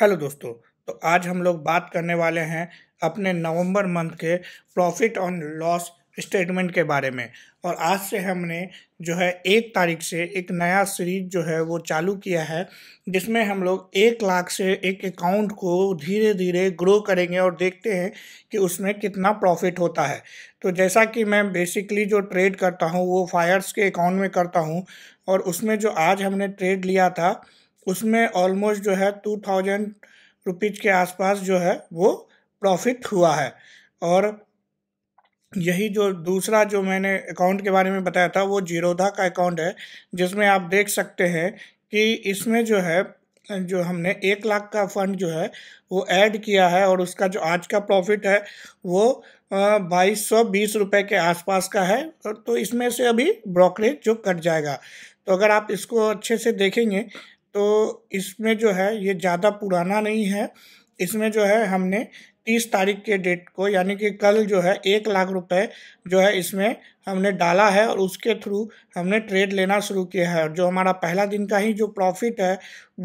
Hello दोस्तों तो आज हम लोग बात करने वाले हैं अपने नवंबर मंथ के प्रॉफिट ऑन लॉस स्टेटमेंट के बारे में और आज से हमने जो है एक तारीख से एक नया सीरीज जो है वो चालू किया है जिसमें हम लोग एक लाख से एक अकाउंट को धीरे धीरे ग्रो करेंगे और देखते हैं कि उसमें कितना प्रॉफिट होता है तो जैसा कि मैं बेसिकली जो ट्रेड करता हूँ वो फायर्स के अकाउंट में करता हूँ और उसमें जो आज हमने ट्रेड लिया था उसमें ऑलमोस्ट जो है टू थाउजेंड रुपीज़ के आसपास जो है वो प्रॉफिट हुआ है और यही जो दूसरा जो मैंने अकाउंट के बारे में बताया था वो जीरोधा का अकाउंट है जिसमें आप देख सकते हैं कि इसमें जो है जो हमने एक लाख का फंड जो है वो ऐड किया है और उसका जो आज का प्रॉफिट है वो बाईस सौ बीस रुपये के आसपास का है तो इसमें से अभी ब्रोकरेज जो कट जाएगा तो अगर आप इसको अच्छे से देखेंगे तो इसमें जो है ये ज़्यादा पुराना नहीं है इसमें जो है हमने तीस तारीख के डेट को यानी कि कल जो है एक लाख रुपए जो है इसमें हमने डाला है और उसके थ्रू हमने ट्रेड लेना शुरू किया है जो हमारा पहला दिन का ही जो प्रॉफिट है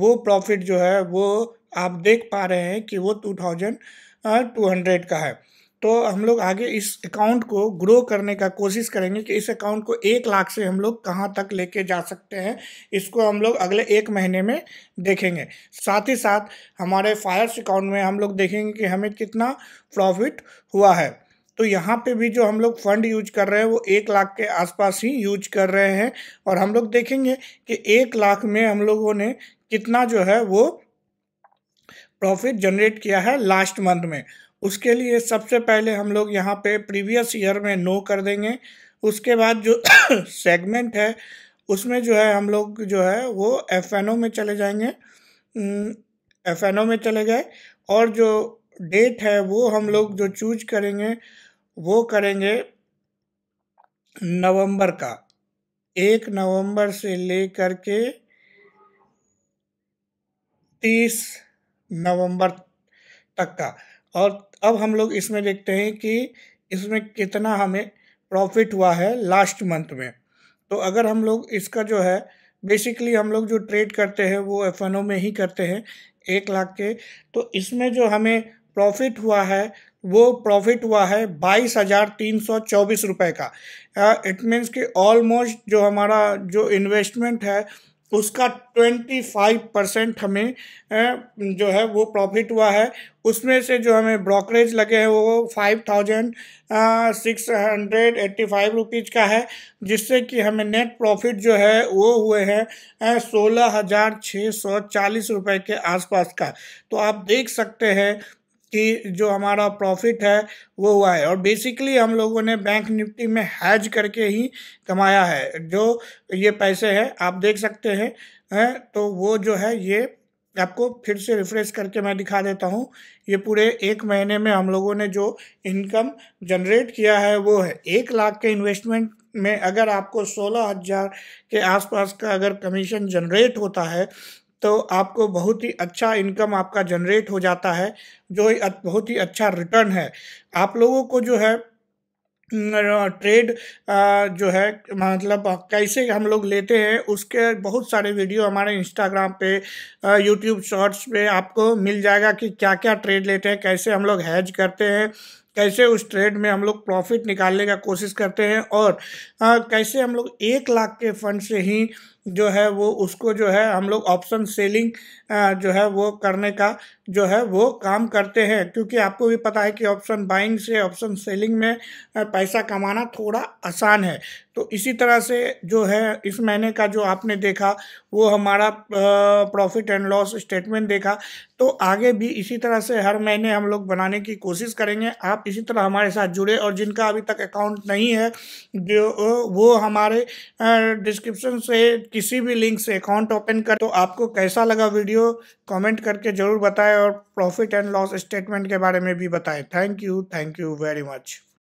वो प्रॉफिट जो है वो आप देख पा रहे हैं कि वो टू थाउजेंड टू हंड्रेड का है तो हम लोग आगे इस अकाउंट को ग्रो करने का कोशिश करेंगे कि इस अकाउंट को एक लाख से हम लोग कहाँ तक लेके जा सकते हैं इसको हम लोग अगले एक महीने में देखेंगे साथ ही साथ हमारे फायर्स अकाउंट में हम लोग देखेंगे कि हमें कितना प्रॉफिट हुआ है तो यहाँ पे भी जो हम लोग फंड यूज कर रहे हैं वो एक लाख के आसपास ही यूज कर रहे हैं और हम लोग देखेंगे कि एक लाख में हम लोगों ने कितना जो है वो प्रॉफिट जनरेट किया है लास्ट मंथ में उसके लिए सबसे पहले हम लोग यहाँ पे प्रीवियस ईयर में नो कर देंगे उसके बाद जो सेगमेंट है उसमें जो है हम लोग जो है वो एफ एन ओ में चले जाएंगे एफ एन ओ में चले गए और जो डेट है वो हम लोग जो चूज करेंगे वो करेंगे नवंबर का एक नवंबर से ले कर के तीस नवंबर तक का और अब हम लोग इसमें देखते हैं कि इसमें कितना हमें प्रॉफिट हुआ है लास्ट मंथ में तो अगर हम लोग इसका जो है बेसिकली हम लोग जो ट्रेड करते हैं वो एफ में ही करते हैं एक लाख के तो इसमें जो हमें प्रॉफिट हुआ है वो प्रॉफिट हुआ है बाईस हज़ार तीन सौ चौबीस रुपये का इट मीन्स कि ऑलमोस्ट जो हमारा जो इन्वेस्टमेंट है उसका ट्वेंटी फाइव परसेंट हमें जो है वो प्रॉफिट हुआ है उसमें से जो हमें ब्रोकरेज लगे हैं वो five thousand six hundred eighty five rupees का है जिससे कि हमें नेट प्रॉफिट जो है वो हुए हैं सोलह हज़ार छः सौ चालीस रुपये के आसपास का तो आप देख सकते हैं कि जो हमारा प्रॉफिट है वो हुआ है और बेसिकली हम लोगों ने बैंक निफ्टी में हैज करके ही कमाया है जो ये पैसे हैं आप देख सकते हैं है? तो वो जो है ये आपको फिर से रिफ्रेश करके मैं दिखा देता हूँ ये पूरे एक महीने में हम लोगों ने जो इनकम जनरेट किया है वो है एक लाख के इन्वेस्टमेंट में अगर आपको सोलह हज़ार के आसपास का अगर कमीशन जनरेट होता है तो आपको बहुत ही अच्छा इनकम आपका जनरेट हो जाता है जो बहुत ही अच्छा रिटर्न है आप लोगों को जो है ट्रेड जो है मतलब कैसे हम लोग लेते हैं उसके बहुत सारे वीडियो हमारे इंस्टाग्राम पे यूट्यूब शॉर्ट्स पे आपको मिल जाएगा कि क्या क्या ट्रेड लेते हैं कैसे हम लोग हैज करते हैं कैसे उस ट्रेड में हम लोग प्रॉफिट निकालने का कोशिश करते हैं और आ, कैसे हम लोग एक लाख के फंड से ही जो है वो उसको जो है हम लोग ऑप्शन सेलिंग जो है वो करने का जो है वो काम करते हैं क्योंकि आपको भी पता है कि ऑप्शन बाइंग से ऑप्शन सेलिंग में पैसा कमाना थोड़ा आसान है तो इसी तरह से जो है इस महीने का जो आपने देखा वो हमारा प्रॉफिट एंड लॉस स्टेटमेंट देखा तो आगे भी इसी तरह से हर महीने हम लोग बनाने की कोशिश करेंगे आप इसी तरह हमारे साथ जुड़े और जिनका अभी तक अकाउंट नहीं है जो वो हमारे डिस्क्रिप्शन से किसी भी लिंक से अकाउंट ओपन कर तो आपको कैसा लगा वीडियो कमेंट करके ज़रूर बताएं और प्रॉफिट एंड लॉस स्टेटमेंट के बारे में भी बताएं thank you thank you very much